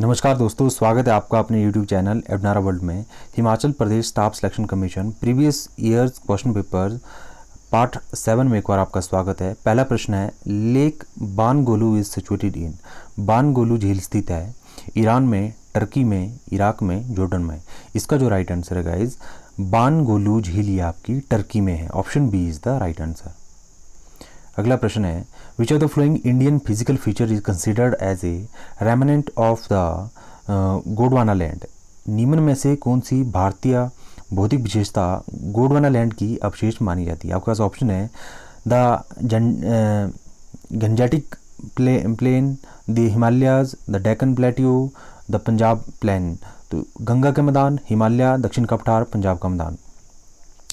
नमस्कार दोस्तों स्वागत है आपका अपने YouTube चैनल एडनारा वर्ल्ड में Himachal Pradesh staff selection commission previous years question paper part seven में एक बार आपका स्वागत है पहला प्रश्न है लेक बान गोलू इज सिचुएटेड इन बान गोलू झील स्थित है ईरान में टर्की में इराक में जॉर्डन में इसका जो राइट आंसर है गाइज बान गोलू झील ये आपकी टर्की में है option B is the right answer अगला प्रश्न है which are the following Indian physical feature is considered as a remnant of the Gondwana land नीमन में से कौन सी भारतीय भौतिक विशेषता गोडवाना लैंड की अवशेष मानी जाती है आपके पास ऑप्शन है the Gangetic plain the Himalayas the Deccan plateau the Punjab plain तो गंगा का मैदान हिमालय दक्षिण का पठार पंजाब का मैदान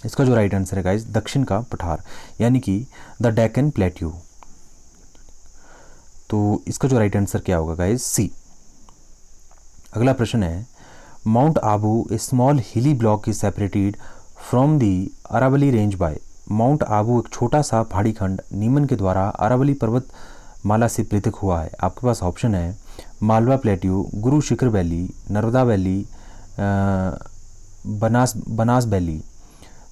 इसका जो राइट आंसर है गाइज दक्षिण का पठार यानी कि द डेकन प्लेट्यू तो इसका जो राइट आंसर क्या होगा गाइज सी अगला प्रश्न है Mount Abu a small hilly block is separated from the Aravalli range by Mount Abu एक छोटा सा पहाड़ी खंड नीमन के द्वारा अरावली पर्वत माला से पृथक हुआ है आपके पास ऑप्शन है Malwa plateau Guru Shikhar valley Narmada valley Banas Banas valley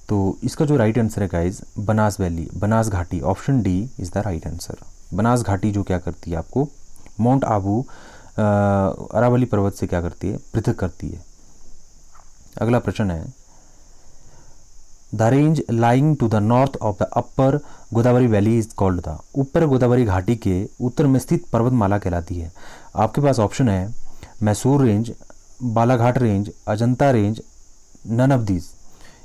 तो इसका जो राइट आंसर है गाइज बनास वैली बनास घाटी option D is the right answer Banas घाटी जो क्या करती है आपको माउंट आबू अरावली पर्वत से क्या करती है पृथक करती है अगला प्रश्न है the range lying to the north of the upper Godavari valley is called the ऊपर गोदावरी घाटी के उत्तर में स्थित पर्वतमाला कहलाती है आपके पास ऑप्शन है Mysore range Balaghat range Ajanta range none of these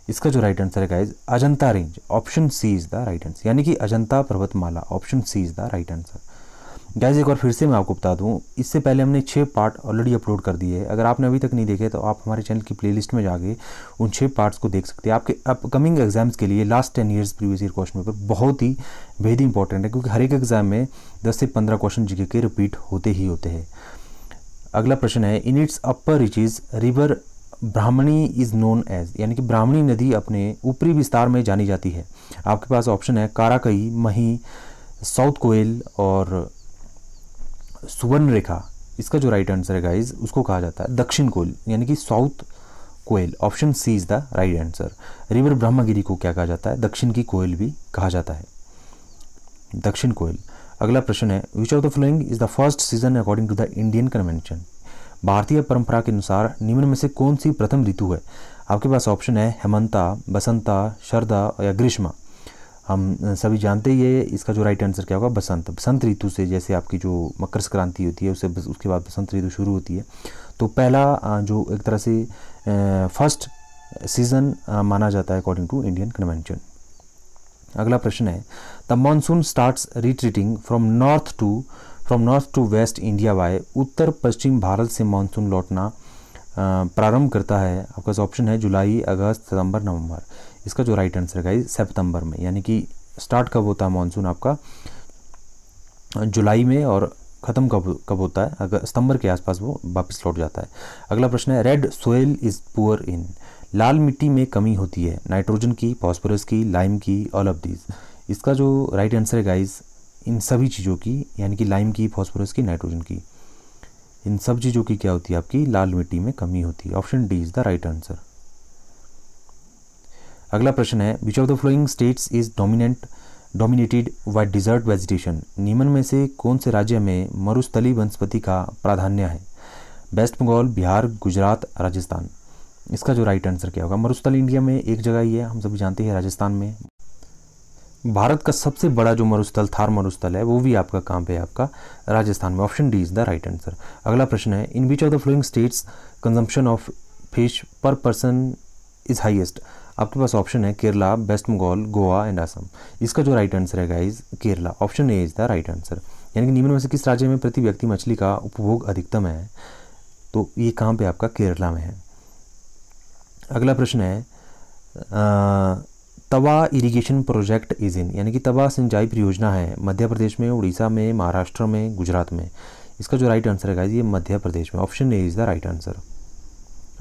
इसका जो राइट आंसर है guys Ajanta range option C is the right answer यानी कि अजंता पर्वतमाला option C is the right answer guys एक बार फिर से मैं आपको बता दूँ इससे पहले हमने छः पार्ट ऑलरेडी अपलोड कर दिए हैं अगर आपने अभी तक नहीं देखे तो आप हमारे चैनल की प्लेलिस्ट में जाके उन छः पार्ट्स को देख सकते हैं आपके अपकमिंग एग्जाम्स के लिए last ten years previous year question paper बहुत ही बेहद इंपॉर्टेंट है क्योंकि हर एक एग्जाम में दस से पंद्रह क्वेश्चन जी के रिपीट होते ही होते हैं अगला प्रश्न है in its upper reaches river Brahmani is known as यानी कि ब्राह्मणी नदी अपने ऊपरी विस्तार में जानी जाती है आपके पास ऑप्शन है काराकई मही साउथ कोयल और सुवर्णरेखा इसका जो राइट आंसर है गाइज उसको कहा जाता है दक्षिण कोयल यानी कि south Koel option C is the right answer river Brahmagiri को क्या कहा जाता है दक्षिण की कोयल भी कहा जाता है दक्षिण कोयल अगला प्रश्न है which of the following is the first season according to the Indian convention भारतीय परंपरा के अनुसार निम्न में से कौन सी प्रथम ऋतु है आपके पास ऑप्शन है हेमंता बसंता शरदा या ग्रीष्मा हम सभी जानते ही है इसका जो राइट आंसर क्या होगा बसंत बसंत ऋतु से जैसे आपकी जो मकर संक्रांति होती है उसे उसके बाद बसंत ऋतु शुरू होती है तो पहला जो एक तरह से फर्स्ट सीजन माना जाता है अकॉर्डिंग टू इंडियन कन्वेंशन अगला प्रश्न है the monsoon starts retreating from north to from north to west India वाई उत्तर पश्चिम भारत से मानसून लौटना प्रारंभ करता है आपका ऑप्शन है जुलाई अगस्त सितंबर नवंबर इसका जो राइट आंसर है सितंबर में यानी कि स्टार्ट कब होता है मानसून आपका जुलाई में और ख़त्म कब कब होता है अगर सितंबर के आसपास वो वापस लौट जाता है अगला प्रश्न है red soil is poor in लाल मिट्टी में कमी होती है नाइट्रोजन की फॉस्फोरस की लाइम की ऑल ऑफ दीज इसका जो राइट आंसर है गाइज इन सभी चीज़ों की यानी कि लाइम की फॉस्फोरस की नाइट्रोजन की इन सब चीज़ों की क्या होती है आपकी लाल मिट्टी में कमी होती है option D is the right answer अगला प्रश्न है which of the following states is dominant dominated by desert vegetation नीमन में से कौन से राज्य में मरुस्थली वनस्पति का प्राधान्य है वेस्ट बंगाल बिहार गुजरात राजस्थान इसका जो राइट आंसर क्या होगा मरुस्थल इंडिया में एक जगह ही है हम सभी जानते हैं राजस्थान में भारत का सबसे बड़ा जो मरुस्थल थार मरुस्थल है वो भी आपका काम पे आपका राजस्थान में option D is the right answer अगला प्रश्न है in which of the following states consumption of fish per person is highest आपके पास ऑप्शन है केरला वेस्ट बंगाल गोवा एंड आसम इसका जो राइट आंसर है guys Kerala option A is the right answer यानी कि निम्न में से किस राज्य में प्रति व्यक्ति मछली का उपभोग अधिकतम है तो ये कहाँ पे आपका केरला में है अगला प्रश्न है आ, Tawa irrigation project is in यानी कि तवा सिंचाई परियोजना है मध्य प्रदेश में उड़ीसा में महाराष्ट्र में गुजरात में इसका जो राइट आंसर है ये मध्य प्रदेश में option A is the right answer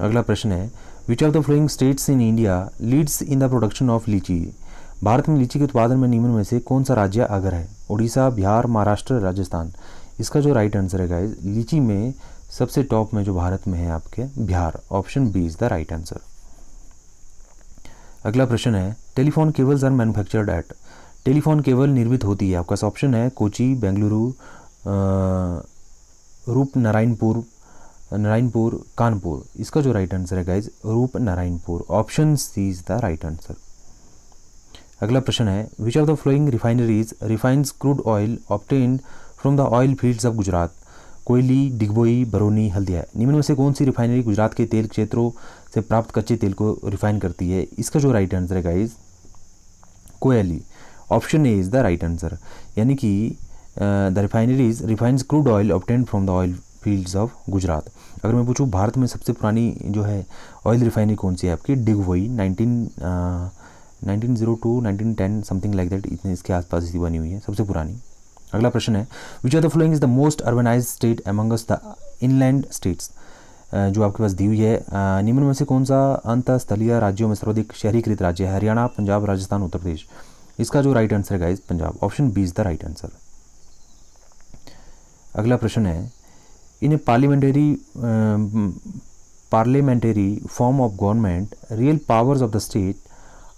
अगला प्रश्न है which of the following states in India leads in the production of litchi Bharat में लीची के उत्पादन में निम्न में से कौन सा राज्य अगर है उड़ीसा बिहार महाराष्ट्र राजस्थान इसका जो राइट आंसर है गाइज लीची में सबसे टॉप में जो भारत में है आपके Bihar option B is the right answer अगला प्रश्न है telephone cables are manufactured at telephone cable निर्मित होती है आपका ऑप्शन है कोची बेंगलुरु रूप नारायणपुर नारायणपुर कानपुर इसका जो राइट आंसर है guys Rupnarayanpur option C is the right answer अगला प्रश्न है which of the following refineries refines crude oil obtained from the oil fields of Gujarat Koyali Digboi Barauni Haldia निम्न में से कौन सी रिफाइनरी गुजरात के तेल क्षेत्रों से प्राप्त कच्चे तेल को रिफाइन करती है इसका जो राइट आंसर है guys Koyali option A is the right answer यानी कि the refineries refines crude oil obtained from the oil fields of Gujarat अगर मैं पूछूँ भारत में सबसे पुरानी जो है ऑयल रिफाइनरी कौन सी है आपकी डिग nineteen nineteen zero two nineteen ten something like that इतने इसके आसपास इसी बनी हुई है सबसे पुरानी अगला प्रश्न है which are the following is the most urbanise state amongst the inland states जो आपके पास दी हुई है निम्न में से कौन सा अंत स्थलीय राज्यों में सर्वाधिक शहरीकृत राज्य है हरियाणा पंजाब राजस्थान उत्तर प्रदेश इसका जो राइट आंसर है इस Punjab option B is the right answer अगला प्रश्न है in parliamentary parliamentary form of government real powers of the state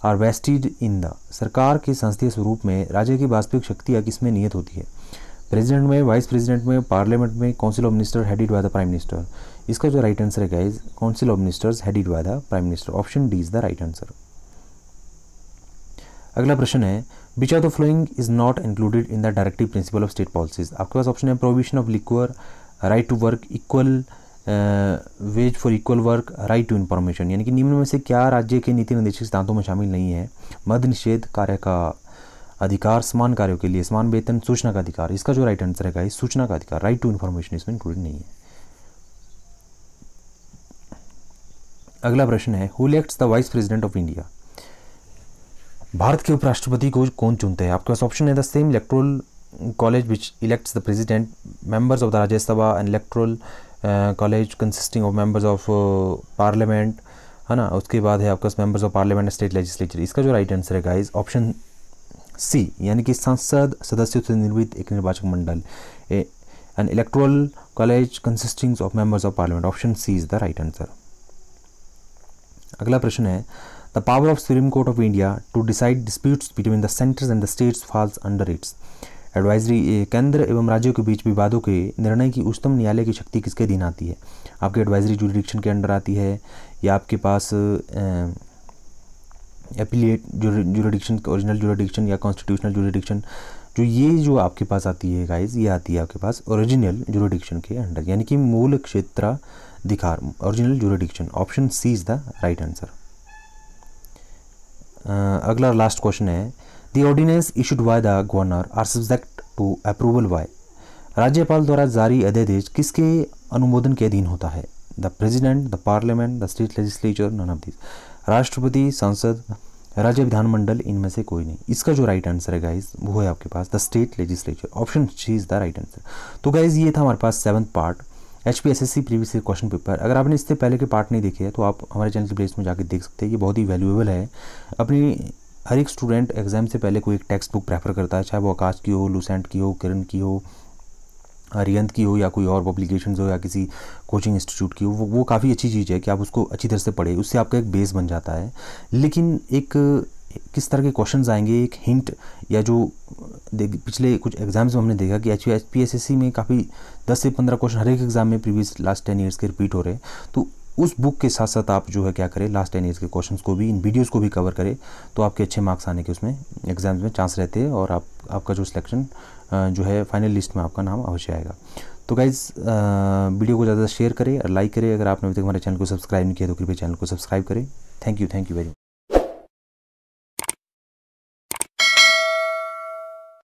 are vested in the सरकार के संसदीय स्वरूप में राज्य की वास्तविक शक्तियाँ किसमें नियत होती है प्रेसिडेंट में वाइस प्रेसिडेंट में पार्लियामेंट में council of minister headed by the prime minister इसका जो राइट आंसर है guys council of ministers headed by the prime minister option D is the right answer अगला प्रश्न है which are the following is not included in the directive principle of state policies आपके पास option है provision of liquor right to work equal wage for equal work right to information यानी कि निम्न में से क्या राज्य के नीति निर्देशक सिद्धांतों में शामिल नहीं है मध्य निषेध कार्य का अधिकार समान कार्यों के लिए समान वेतन सूचना का अधिकार इसका जो राइट आंसर है सूचना का अधिकार राइट टू इन्फॉर्मेशन इसमें इंक्लूडेड नहीं है अगला प्रश्न है who elects the vice president of India Bharat के उपराष्ट्रपति को कौन चुनते हैं आपके पास ऑप्शन है the same electoral college which elects the president members of the Rajya Sabha and electoral college consisting of members of parliament है ना उसके बाद है पास members of parliament state legislature इसका जो राइट आंसर है गाइज ऑप्शन सी यानी कि संसद सदस्यों से निर्मित एक निर्वाचक मंडल and electoral college consisting of members of parliament option C is the right answer अगला प्रश्न है the power of supreme court of India to decide disputes between the centres and the states falls under its advisory केंद्र एवं राज्यों के बीच विवादों के निर्णय की उच्चतम न्यायालय की शक्ति किसके अधीन आती है आपके एडवाइजरी जुडिडिक्शन के अंडर आती है या आपके पास एपिलेट जुडिडिक्शन ओरिजिनल जुडिडिक्शन या कॉन्स्टिट्यूशनल जुडिडिक्शन जो ये जो आपके पास आती है गाइज ये आती है आपके पास ओरिजिनल जुडिडिक्शन के अंडर यानी कि मूल क्षेत्र the car original jurisdiction option c is the right answer uh, अगला लास्ट क्वेश्चन है the ordinance issued by the governor are subject to approval by राज्यपाल द्वारा जारी अध्यादेश किसके अनुमोदन के अधीन होता है the president the parliament the state legislature none of this राष्ट्रपति सांसद राज्य विधानमंडल इनमें से कोई नहीं इसका जो राइट आंसर है गाइज वो है आपके पास the state legislature option C is the right answer तो गाइज ये था हमारे पास seventh part H P S S C previous year question paper अगर आपने इससे पहले के पार्ट नहीं देखे तो आप हमारे चैनल की प्लेस में जाकर देख सकते हैं ये बहुत ही वैल्यूएबल है अपनी हर एक स्टूडेंट एग्जाम से पहले कोई एक टेक्स्ट बुक प्रेफर करता है चाहे वो आकाश की हो लूसेंट की हो किरण की हो रियंत की हो या कोई और पब्लिकेशन हो या किसी कोचिंग इंस्टीट्यूट की हो वो वो काफ़ी अच्छी चीज़ है कि आप उसको अच्छी तरह से पढ़े उससे आपका एक बेस बन जाता है लेकिन एक किस तरह के क्वेश्चंस आएंगे एक हिंट या जो पिछले कुछ एग्जाम्स में हमने देखा कि H P S S C में काफ़ी दस से पंद्रह क्वेश्चन हर एक एग्जाम में प्रीवियस लास्ट टेन ईयर्स के रिपीट हो रहे हैं तो उस बुक के साथ साथ आप जो है क्या करें लास्ट टेन इयर्स के क्वेश्चंस को भी इन वीडियोस को भी कवर करें तो आपके अच्छे मार्क्स आने के उसमें एग्जाम्स में चांस रहते हैं और आप आपका जो सिलेक्शन जो है फाइनल लिस्ट में आपका नाम अवश्य आएगा तो गाइज़ वीडियो को ज़्यादा शेयर करें और लाइक करें अगर आपने अभी तक हमारे चैनल को सब्सक्राइब नहीं किया तो कृपया चैनल को सब्सक्राइब करें thank you thank you very much